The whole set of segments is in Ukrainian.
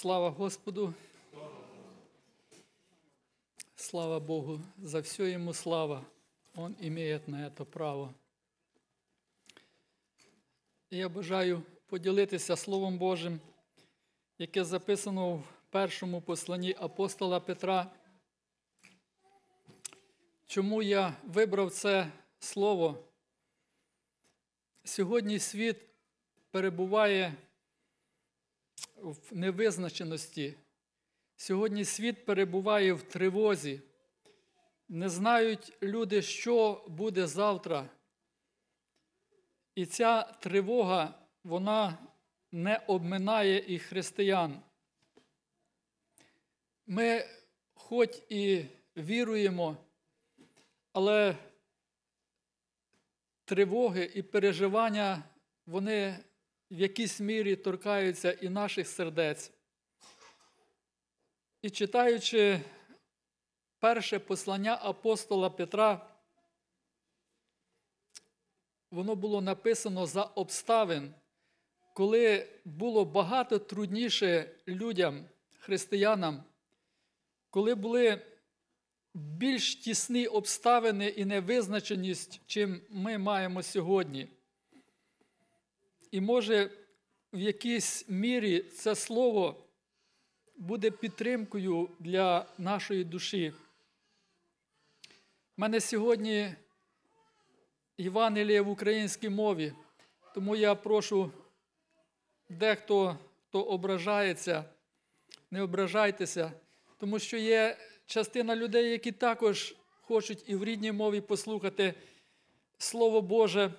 Слава Господу! Слава Богу! За все Ему слава! Он имеет на это право. Я бажаю поділитися Словом Божим, яке записано в першому посланні апостола Петра. Чому я вибрав це слово? Сьогодні світ перебуває в невизначеності. Сьогодні світ перебуває в тривозі. Не знають люди, що буде завтра. І ця тривога, вона не обминає і християн. Ми хоч і віруємо, але тривоги і переживання, вони в якійсь мірі торкаються і наших сердець. І читаючи перше послання апостола Петра, воно було написано за обставин, коли було багато трудніше людям, християнам, коли були більш тісні обставини і невизначеність, чим ми маємо сьогодні. І може в якійсь мірі це слово буде підтримкою для нашої душі. У мене сьогодні Євангеліє в українській мові, тому я прошу дехто, хто ображається, не ображайтеся, тому що є частина людей, які також хочуть і в рідній мові послухати Слово Боже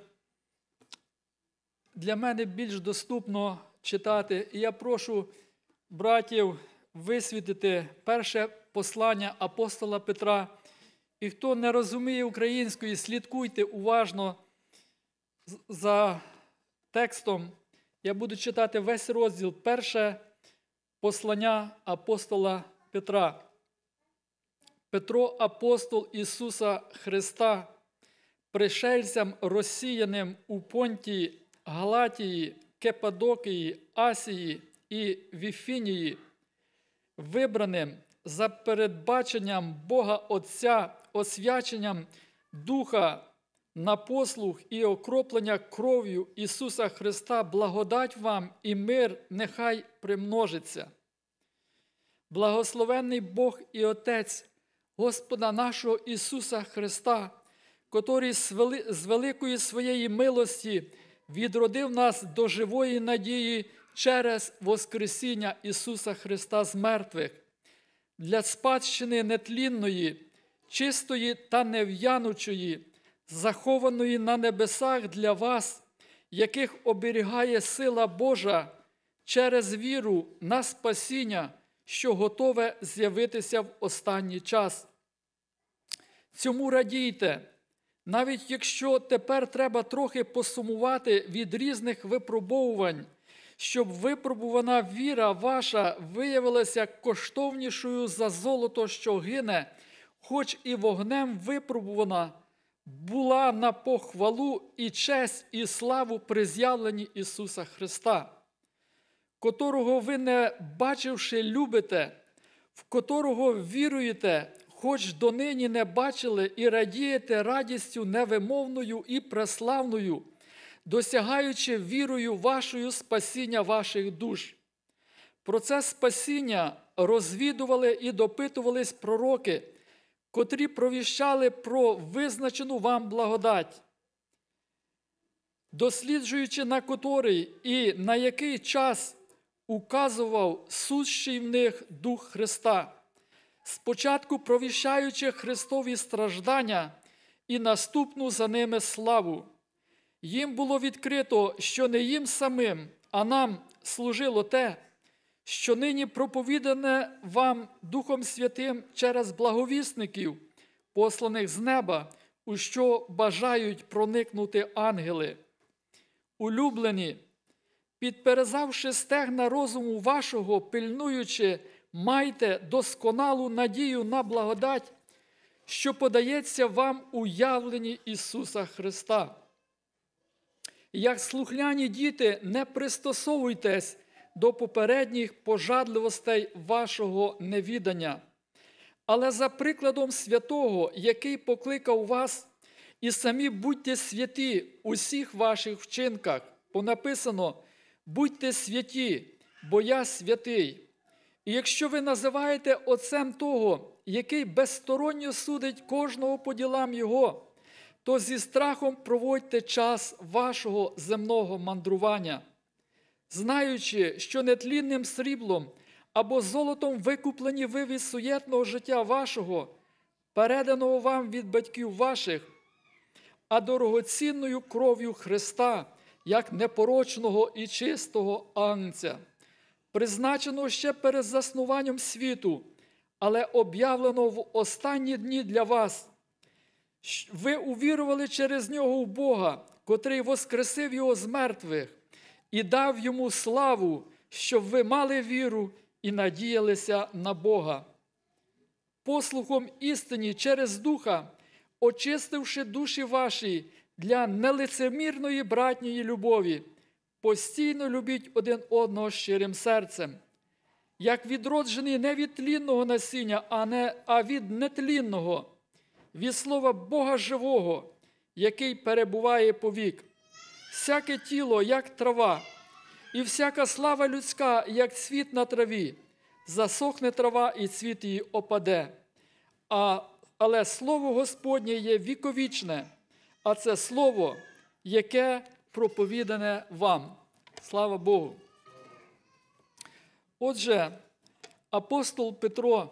для мене більш доступно читати. І я прошу братів висвітити перше послання апостола Петра. І хто не розуміє української, слідкуйте уважно за текстом. Я буду читати весь розділ перше послання апостола Петра. Петро, апостол Ісуса Христа, пришельцям розсіяним у понтії, Галатії, Кепадокії, Асії і Віфінії, вибраним за передбаченням Бога Отця, освяченням Духа на послуг і окроплення кров'ю Ісуса Христа, благодать вам і мир нехай примножиться. Благословений Бог і Отець, Господа нашого Ісуса Христа, котрий з великої своєї милості відродив нас до живої надії через Воскресіння Ісуса Христа з мертвих, для спадщини нетлінної, чистої та нев'янучої, захованої на небесах для вас, яких оберігає сила Божа через віру на спасіння, що готове з'явитися в останній час. Цьому радійте. Навіть якщо тепер треба трохи посумувати від різних випробовувань, щоб випробувана віра ваша виявилася коштовнішою за золото, що гине, хоч і вогнем випробувана, була на похвалу і честь, і славу при з'явленні Ісуса Христа, котрого ви не бачивши, любите, в котрого віруєте хоч донині не бачили і радієте радістю невимовною і преславною, досягаючи вірою вашою спасіння ваших душ. Про це спасіння розвідували і допитувались пророки, котрі провіщали про визначену вам благодать. Досліджуючи на котрий і на який час указував сущий в них Дух Христа, спочатку провіщаючи Христові страждання і наступну за ними славу. Їм було відкрито, що не їм самим, а нам служило те, що нині проповідане вам Духом Святим через благовісників, посланих з неба, у що бажають проникнути ангели. Улюблені, підперезавши стегна розуму вашого, пильнуючи майте досконалу надію на благодать, що подається вам у Ісуса Христа. Як слухляні діти, не пристосовуйтесь до попередніх пожадливостей вашого невідання, але за прикладом святого, який покликав вас, і самі будьте святі усіх ваших вчинках, понаписано, будьте святі, бо я святий. І якщо ви називаєте отцем того, який безсторонньо судить кожного по ділам Його, то зі страхом проводьте час вашого земного мандрування, знаючи, що нетлінним сріблом або золотом викуплені ви від суєтного життя вашого, переданого вам від батьків ваших, а дорогоцінною кров'ю Христа, як непорочного і чистого анця призначеного ще перед заснуванням світу, але об'явлено в останні дні для вас. Ви увірували через нього в Бога, котрий воскресив його з мертвих і дав йому славу, щоб ви мали віру і надіялися на Бога. Послухом істині через Духа, очистивши душі ваші для нелицемірної братньої любові. Постійно любіть один одного щирим серцем, як відроджений не від тлінного насіння, а, не, а від нетлінного, від слова Бога живого, який перебуває по вік, Всяке тіло, як трава, і всяка слава людська, як цвіт на траві, засохне трава, і цвіт її опаде. А, Але слово Господнє є віковічне, а це слово, яке проповідане вам. Слава Богу. Отже, апостол Петро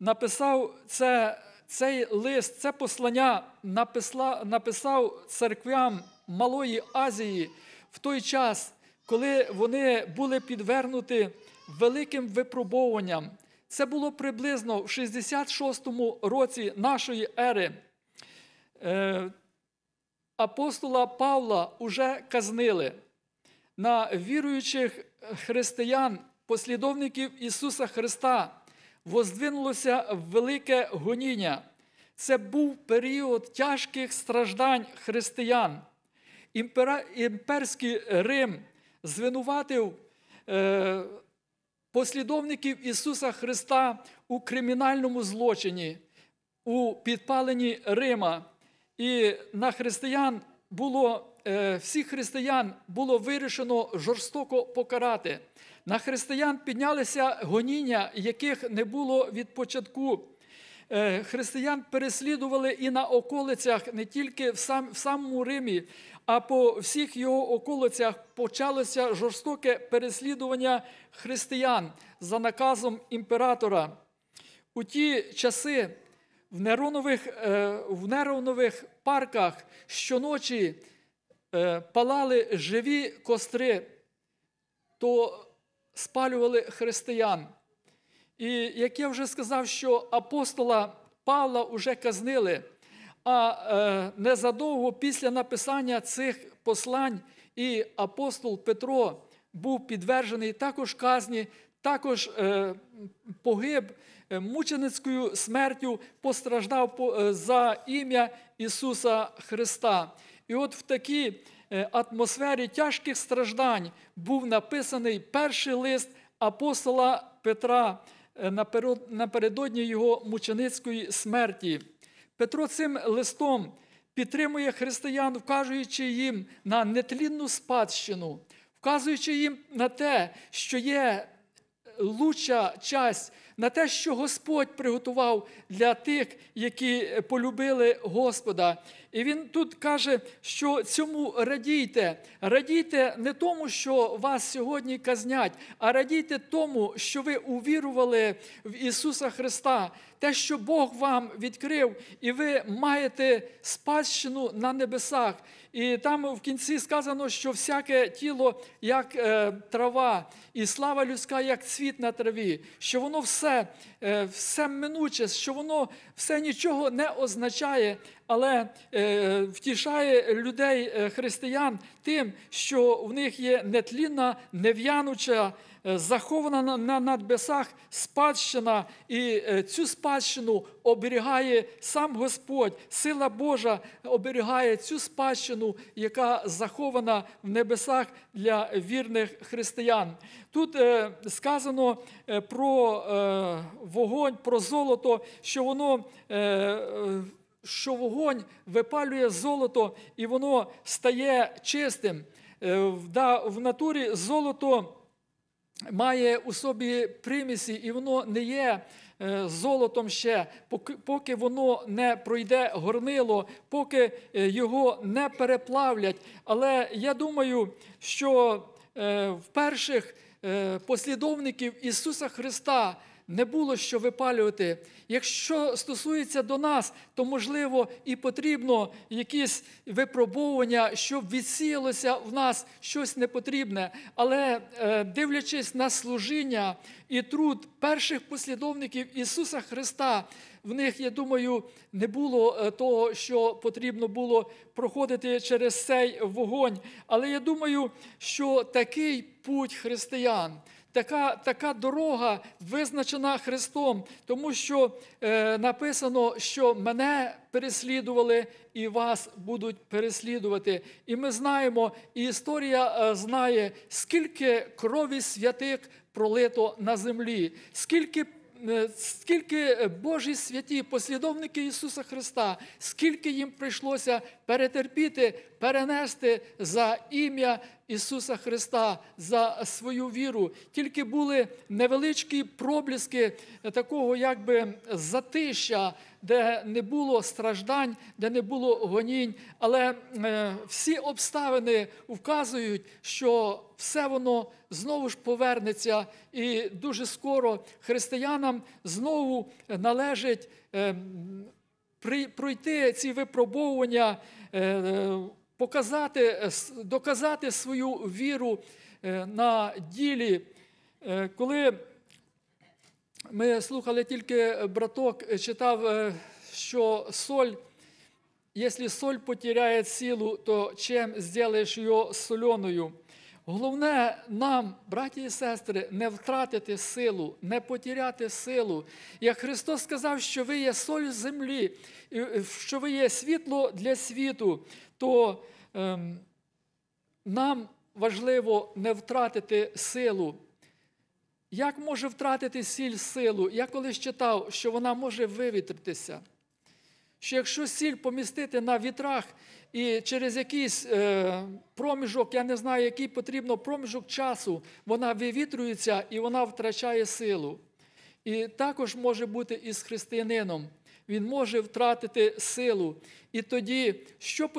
написав це, цей лист, це послання написав, написав церквям Малої Азії в той час, коли вони були підвернуті великим випробовуванням. Це було приблизно в 66 році нашої ери. Е, апостола Павла уже казнили. На віруючих християн, послідовників Ісуса Христа, воздвинулося велике гоніння. Це був період тяжких страждань християн. Імперський Рим звинуватив е, послідовників Ісуса Христа у кримінальному злочині, у підпаленні Рима. І на християн було, е, всіх християн було вирішено жорстоко покарати. На християн піднялися гоніння, яких не було від початку. Е, християн переслідували і на околицях, не тільки в, сам, в самому Римі, а по всіх його околицях почалося жорстоке переслідування християн за наказом імператора. У ті часи в нейронових, е, в нейронових парках щоночі е, палали живі костри, то спалювали християн. І як я вже сказав, що апостола Павла вже казнили, а е, незадовго після написання цих послань і апостол Петро був підвержений також казні, також погиб. Е, мученицькою смертю постраждав е, за ім'я Ісуса Христа. І от в такій е, атмосфері тяжких страждань був написаний перший лист апостола Петра напередодні його мученицької смерті. Петро цим листом підтримує християн, вказуючи їм на нетлінну спадщину, вказуючи їм на те, що є лучша часть на те, що Господь приготував для тих, які е, полюбили Господа. І він тут каже, що цьому радійте. Радійте не тому, що вас сьогодні казнять, а радійте тому, що ви увірували в Ісуса Христа, те, що Бог вам відкрив, і ви маєте спадщину на небесах. І там в кінці сказано, що всяке тіло як е, трава, і слава людська, як цвіт на траві, що воно все все е, все минуче, що воно все нічого не означає, але е, втішає людей, е, християн, тим, що в них є нетлінна, нев'януча. Е, захована на надбесах спадщина, і е, цю спадщину оберігає сам Господь, сила Божа оберігає цю спадщину, яка захована в небесах для вірних християн. Тут е, сказано про вогонь, про золото, що воно. Що вогонь випалює золото і воно стає чистим. В натурі золото має у собі примісі, і воно не є е, золотом ще, поки воно не пройде горнило, поки е, його не переплавлять. Але я думаю, що е, в перших послідовників Ісуса Христа не було що випалювати. Якщо стосується до нас, то можливо і потрібно якісь випробовування, щоб відсіялося в нас щось непотрібне. Але е, дивлячись на служіння і труд перших послідовників Ісуса Христа, в них, я думаю, не було е, того, що потрібно було проходити через цей вогонь. Але я думаю, що такий путь християн. Така така дорога визначена Христом, тому що е, написано, що мене переслідували і вас будуть переслідувати. І ми знаємо, і історія е, знає, скільки крові святих пролито на землі, скільки. Е, скільки Божі святі, послідовники Ісуса Христа, скільки їм прийшлося перетерпіти, перенести за ім'я Ісуса Христа, за свою віру. Тільки були невеличкі пробліски такого, якби затища, де не було страждань, де не було гонінь. Але е, всі обставини вказують, що все воно знову ж повернеться, і дуже скоро християнам знову належить. Е, пройти ці випробовування, е, е, показати, доказати свою віру е, на ділі. Коли ми слухали тільки браток, читав, що соль, якщо соль потеряє силу, то чим зробиш її соленою? Головне нам, браті і сестри, не втратити силу, не потіряти силу. Як Христос сказав, що ви є соль землі, е, що ви є світло для світу, то ем, нам важливо не втратити силу. Як може втратити сіль силу? Я колись читав, що вона може вивітритися. Що якщо сіль помістити на вітрах, і через якийсь е, проміжок, я не знаю, який потрібно проміжок часу, вона вивітрюється і вона втрачає силу. І також може бути і з християнином. Він може втратити силу. І тоді, що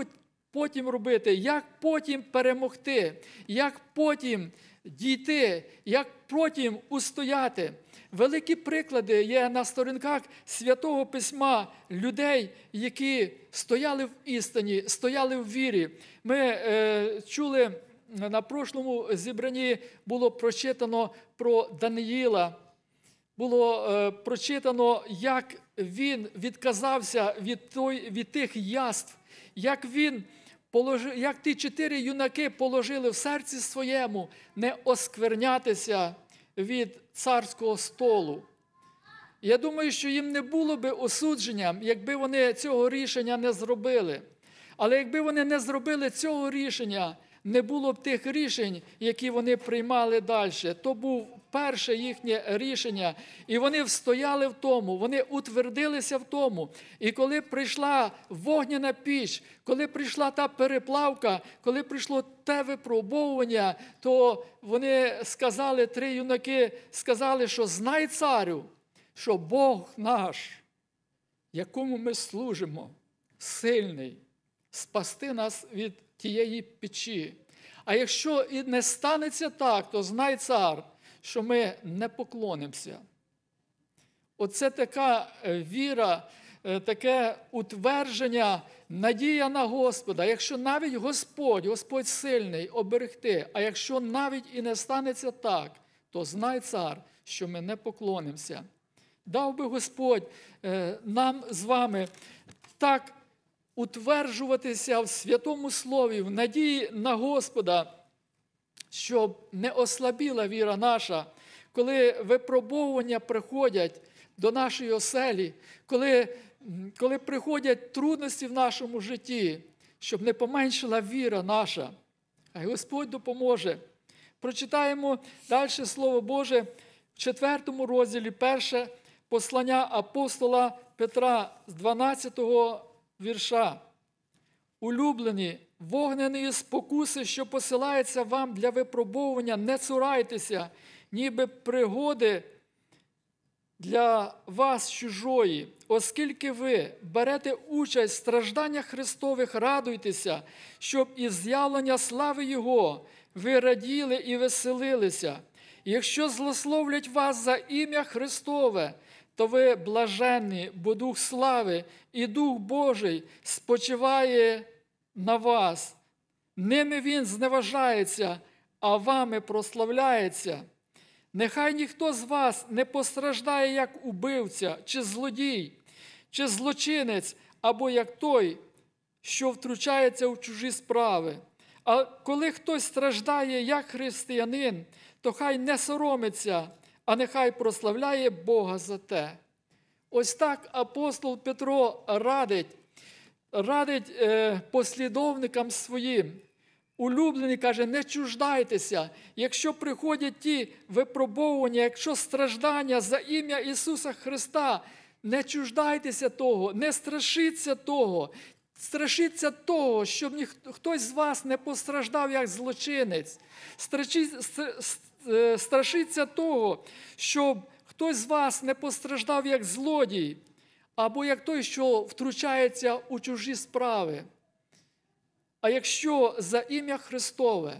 потім робити? Як потім перемогти? Як потім дійти, як потім устояти. Великі приклади є на сторінках святого письма людей, які стояли в істині, стояли в вірі. Ми е, чули на прошлому зібранні було прочитано про Даниїла. Було е, прочитано, як він відказався від, той, від тих яств, як він як ті чотири юнаки положили в серці своєму не осквернятися від царського столу. Я думаю, що їм не було би осудження, якби вони цього рішення не зробили. Але якби вони не зробили цього рішення, не було б тих рішень, які вони приймали далі. То був перше їхнє рішення, і вони встояли в тому, вони утвердилися в тому. І коли прийшла вогняна піч, коли прийшла та переплавка, коли прийшло те випробовування, то вони сказали, три юнаки сказали, що знай царю, що Бог наш, якому ми служимо, сильний, спасти нас від тієї печі. А якщо і не станеться так, то знай цар, що ми не поклонимося. Оце така е, віра, е, таке утвердження, надія на Господа. Якщо навіть Господь, Господь сильний, оберегти, а якщо навіть і не станеться так, то знай цар, що ми не поклонимося. Дав би Господь е, нам з вами так утверджуватися в святому слові, в надії на Господа, щоб не ослабіла віра наша, коли випробовування приходять до нашої оселі, коли, коли приходять трудності в нашому житті, щоб не поменшила віра наша. А Господь допоможе. Прочитаємо далі Слово Боже в 4 розділі перше послання апостола Петра з 12 вірша. Улюблені, вогнені спокуси, що посилається вам для випробовування, не цурайтеся, ніби пригоди для вас чужої, оскільки ви берете участь в стражданнях Христових, радуйтеся, щоб із з'явлення слави Його ви раділи і веселилися. Якщо злословлять вас за ім'я Христове, то ви блаженні, бо Дух слави і Дух Божий спочиває на вас. Ними Він зневажається, а вами прославляється. Нехай ніхто з вас не постраждає як убивця, чи злодій, чи злочинець, або як той, що втручається у чужі справи. А коли хтось страждає як християнин, то хай не соромиться а нехай прославляє Бога за те. Ось так апостол Петро радить, радить е, послідовникам своїм. Улюблений каже, не чуждайтеся, якщо приходять ті випробовування, якщо страждання за ім'я Ісуса Христа, не чуждайтеся того, не страшіться того, страшіться того, щоб ніхто, хтось з вас не постраждав як злочинець. Страшіться, Е, страшиться того, щоб хтось з вас не постраждав як злодій, або як той, що втручається у чужі справи. А якщо за ім'я Христове,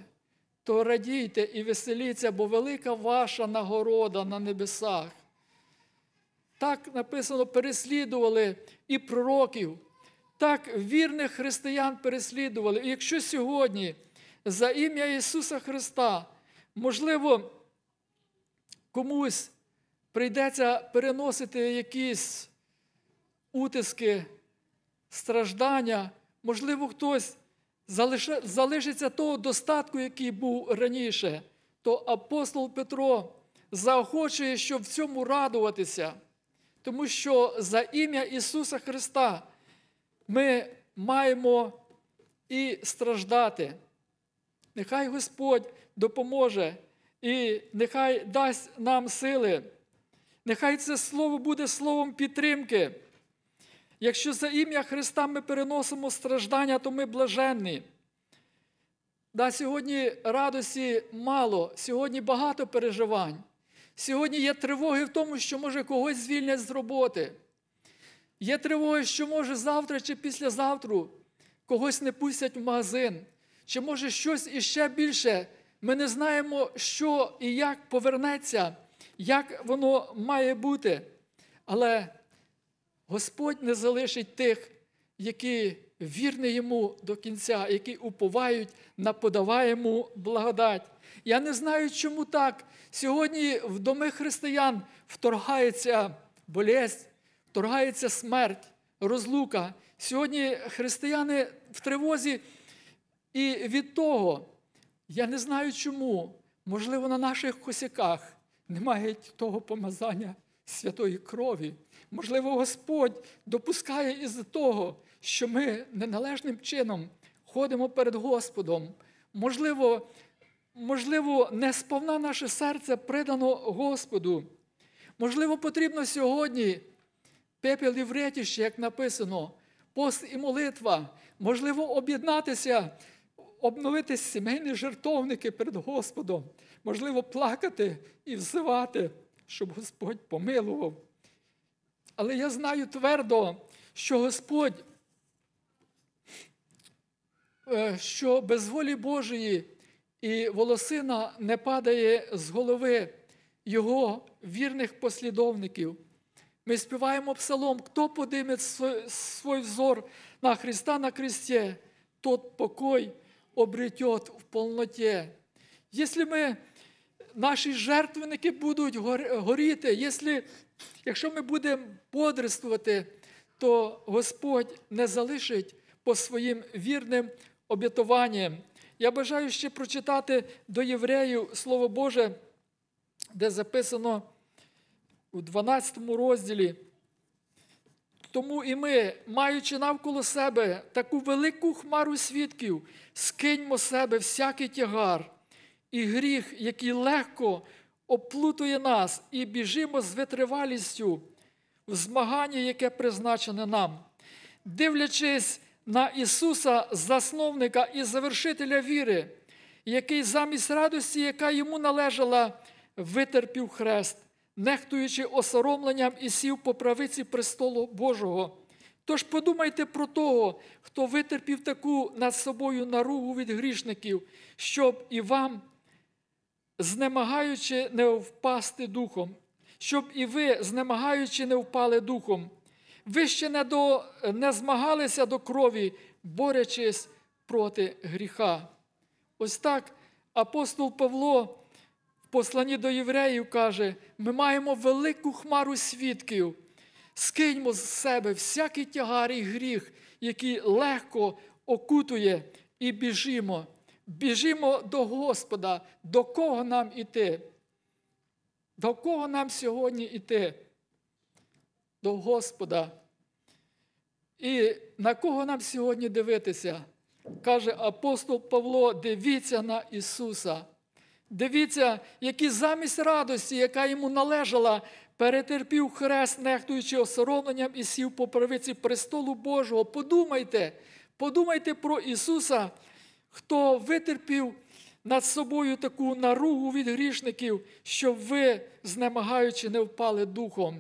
то радійте і веселіться, бо велика ваша нагорода на небесах. Так написано, переслідували і пророків, так вірних християн переслідували. І якщо сьогодні за ім'я Ісуса Христа Можливо, комусь прийдеться переносити якісь утиски, страждання, можливо, хтось залишиться того достатку, який був раніше, то апостол Петро заохочує, щоб в цьому радуватися, тому що за ім'я Ісуса Христа ми маємо і страждати. Нехай Господь допоможе і нехай дасть нам сили. Нехай це слово буде словом підтримки. Якщо за ім'я Христа ми переносимо страждання, то ми блаженні. Да, Сьогодні радості мало, сьогодні багато переживань. Сьогодні є тривоги в тому, що може когось звільнять з роботи. Є тривоги, що може завтра чи післязавтра когось не пустять в магазин, чи може щось іще більше ми не знаємо, що і як повернеться, як воно має бути. Але Господь не залишить тих, які вірні йому до кінця, які уповають на подаваєму благодать. Я не знаю, чому так. Сьогодні в доми християн вторгається болезнь, вторгається смерть, розлука. Сьогодні християни в тривозі і від того. Я не знаю чому. Можливо, на наших косяках немає того помазання святої крові. Можливо, Господь допускає із того, що ми неналежним чином ходимо перед Господом. Можливо, можливо, не сповна наше серце придано Господу. Можливо, потрібно сьогодні пепел і вретіще, як написано, пост і молитва, можливо, об'єднатися обновити сімейні жертовники перед Господом, можливо, плакати і взивати, щоб Господь помилував. Але я знаю твердо, що Господь, е, що без волі Божої і волосина не падає з голови Його вірних послідовників. Ми співаємо псалом, хто подиме свій взор на Христа на кресті, тот покой обретет в полноте. Если мы, наші жертвенники будуть горіти, якщо, якщо ми будемо бодрствувати, то Господь не залишить по своїм вірним обітуванням. Я бажаю ще прочитати до євреїв Слово Боже, де записано у 12 розділі. Тому і ми, маючи навколо себе таку велику хмару свідків, скиньмо з себе всякий тягар і гріх, який легко оплутує нас, і біжимо з витривалістю в змагання, яке призначене нам. Дивлячись на Ісуса, засновника і завершителя віри, який замість радості, яка йому належала, витерпів хрест нехтуючи осоромленням і сів по правиці престолу Божого. Тож подумайте про того, хто витерпів таку над собою наругу від грішників, щоб і вам, знемагаючи, не впасти духом, щоб і ви, знемагаючи, не впали духом. Ви ще не, до, не змагалися до крові, борячись проти гріха. Ось так апостол Павло посланні до євреїв каже, ми маємо велику хмару свідків. Скиньмо з себе всякий тягар і гріх, який легко окутує, і біжимо. Біжимо до Господа, до кого нам іти? До кого нам сьогодні іти? До Господа. І на кого нам сьогодні дивитися? Каже апостол Павло: дивіться на Ісуса. Дивіться, який замість радості, яка йому належала, перетерпів хрест, нехтуючи осоромленням і сів по правиці престолу Божого. Подумайте, подумайте про Ісуса, хто витерпів над собою таку наругу від грішників, щоб ви, знемагаючи, не впали духом.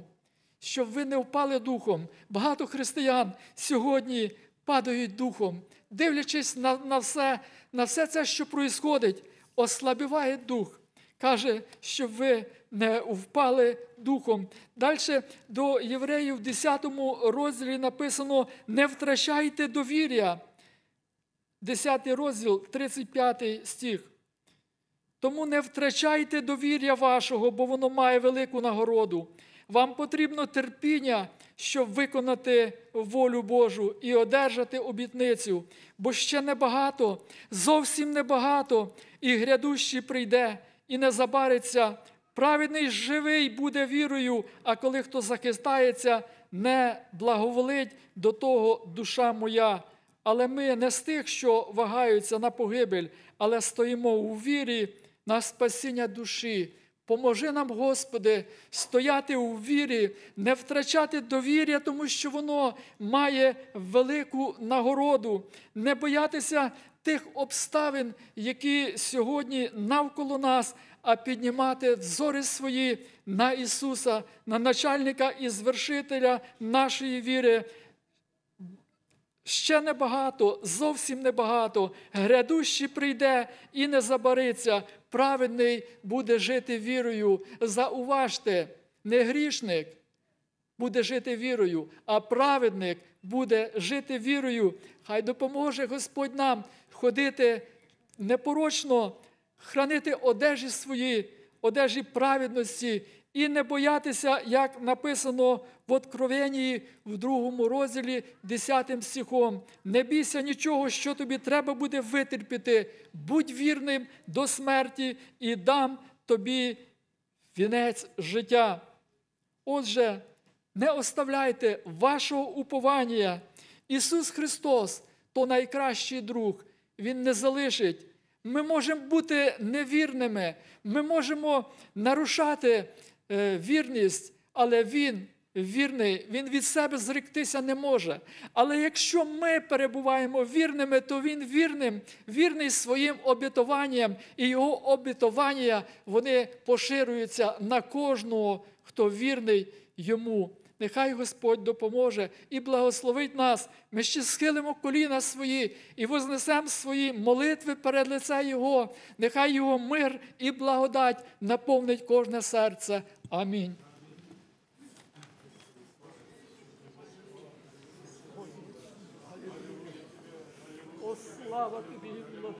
Щоб ви не впали духом. Багато християн сьогодні падають духом, дивлячись на на, все на все це, що проїсходить ослабіває дух. Каже, щоб ви не впали духом. Далі до євреїв в 10 розділі написано: не втрачайте довір'я. 10 розділ, 35 стих. Тому не втрачайте довір'я вашого, бо воно має велику нагороду. Вам потрібно терпіння щоб виконати волю Божу і одержати обітницю, бо ще небагато, зовсім небагато, і грядущий прийде, і не забариться. Праведний живий буде вірою, а коли хто захистається, не благоволить до того душа моя. Але ми не з тих, що вагаються на погибель, але стоїмо у вірі на спасіння душі. Поможи нам, Господи, стояти у вірі, не втрачати довір'я, тому що воно має велику нагороду, не боятися тих обставин, які сьогодні навколо нас, а піднімати взори свої на Ісуса, на начальника і звершителя нашої віри. Ще небагато, зовсім небагато. Грядущий прийде і не забариться. Праведний буде жити вірою. Зауважте, не грішник буде жити вірою, а праведник буде жити вірою. Хай допоможе Господь нам ходити непорочно, хранити одежі свої, одежі праведності і не боятися, як написано в Откровенії в другому розділі 10 стихом. Не бійся нічого, що тобі треба буде витерпіти. Будь вірним до смерті і дам тобі вінець життя. Отже, не оставляйте вашого уповання. Ісус Христос то найкращий друг, Він не залишить. Ми можемо бути невірними, ми можемо нарушати Е, вірність, але він вірний, він від себе зректися не може. Але якщо ми перебуваємо вірними, то він вірним, вірний своїм обітуванням, і його обітування вони поширюються на кожного, хто вірний йому. Нехай Господь допоможе і благословить нас. Ми ще схилимо коліна свої і вознесемо свої молитви перед лице Його. Нехай Його мир і благодать наповнить кожне серце. Амінь. Слава тобі.